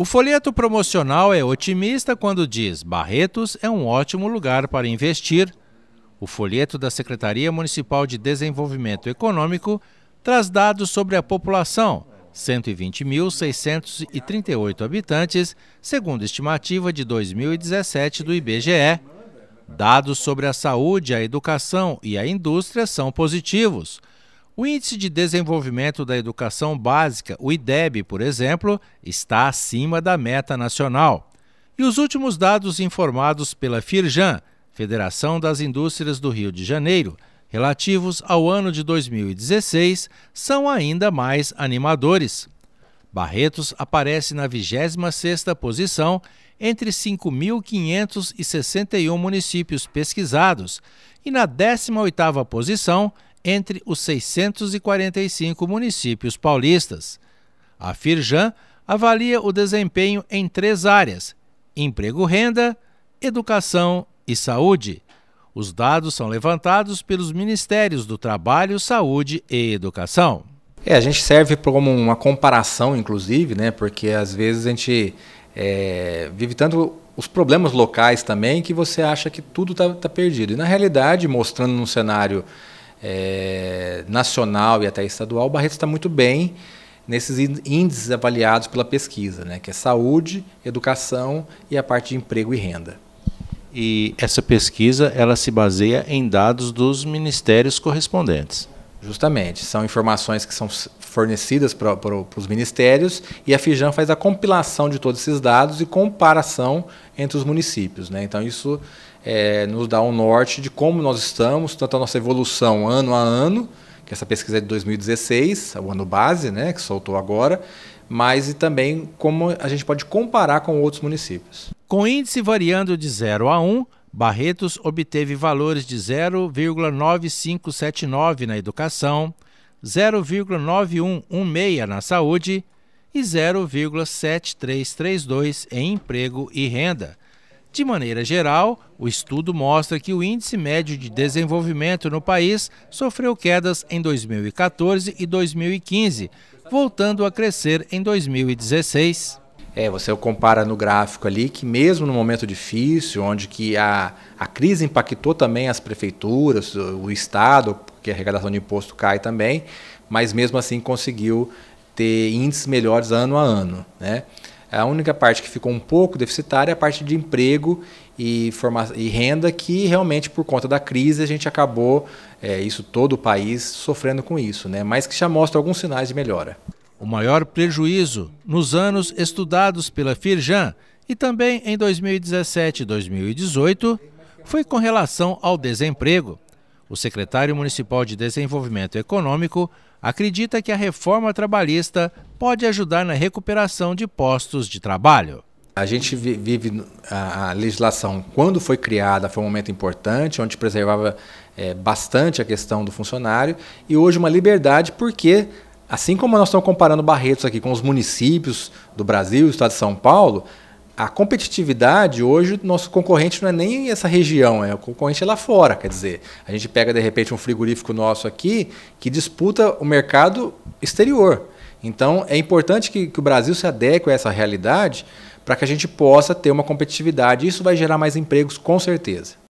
O folheto promocional é otimista quando diz: Barretos é um ótimo lugar para investir. O folheto da Secretaria Municipal de Desenvolvimento Econômico traz dados sobre a população, 120.638 habitantes, segundo estimativa de 2017 do IBGE. Dados sobre a saúde, a educação e a indústria são positivos. O Índice de Desenvolvimento da Educação Básica, o IDEB, por exemplo, está acima da meta nacional. E os últimos dados informados pela Firjan, Federação das Indústrias do Rio de Janeiro, relativos ao ano de 2016, são ainda mais animadores. Barretos aparece na 26ª posição entre 5.561 municípios pesquisados e na 18ª posição entre os 645 municípios paulistas. A Firjan avalia o desempenho em três áreas: emprego-renda, educação e saúde. Os dados são levantados pelos Ministérios do Trabalho, Saúde e Educação. É, a gente serve como uma comparação, inclusive, né? Porque às vezes a gente é, vive tanto os problemas locais também que você acha que tudo está tá perdido. E na realidade, mostrando num cenário é, nacional e até estadual, o Barreto está muito bem nesses índices avaliados pela pesquisa, né, que é saúde, educação e a parte de emprego e renda. E essa pesquisa ela se baseia em dados dos ministérios correspondentes. Justamente, são informações que são fornecidas para, para, para os ministérios e a Fijan faz a compilação de todos esses dados e comparação entre os municípios. Né? Então, isso é, nos dá um norte de como nós estamos, tanto a nossa evolução ano a ano, que essa pesquisa é de 2016, é o ano base, né, que soltou agora, mas e também como a gente pode comparar com outros municípios. Com índice variando de 0 a 1, um, Barretos obteve valores de 0,9579 na educação, 0,9116 na saúde e 0,7332 em emprego e renda. De maneira geral, o estudo mostra que o índice médio de desenvolvimento no país sofreu quedas em 2014 e 2015, voltando a crescer em 2016. É, você compara no gráfico ali que mesmo no momento difícil, onde que a, a crise impactou também as prefeituras, o, o Estado, porque a arrecadação de imposto cai também, mas mesmo assim conseguiu ter índices melhores ano a ano. Né? A única parte que ficou um pouco deficitária é a parte de emprego e, e renda, que realmente por conta da crise a gente acabou, é, isso todo o país, sofrendo com isso, né? mas que já mostra alguns sinais de melhora o maior prejuízo nos anos estudados pela Firjan e também em 2017 e 2018 foi com relação ao desemprego. O secretário municipal de Desenvolvimento Econômico acredita que a reforma trabalhista pode ajudar na recuperação de postos de trabalho. A gente vive a legislação, quando foi criada, foi um momento importante, onde preservava é, bastante a questão do funcionário, e hoje uma liberdade, porque Assim como nós estamos comparando Barretos aqui com os municípios do Brasil, o estado de São Paulo, a competitividade hoje, nosso concorrente não é nem essa região, é o concorrente é lá fora. Quer dizer, a gente pega de repente um frigorífico nosso aqui que disputa o mercado exterior. Então é importante que, que o Brasil se adeque a essa realidade para que a gente possa ter uma competitividade. Isso vai gerar mais empregos, com certeza.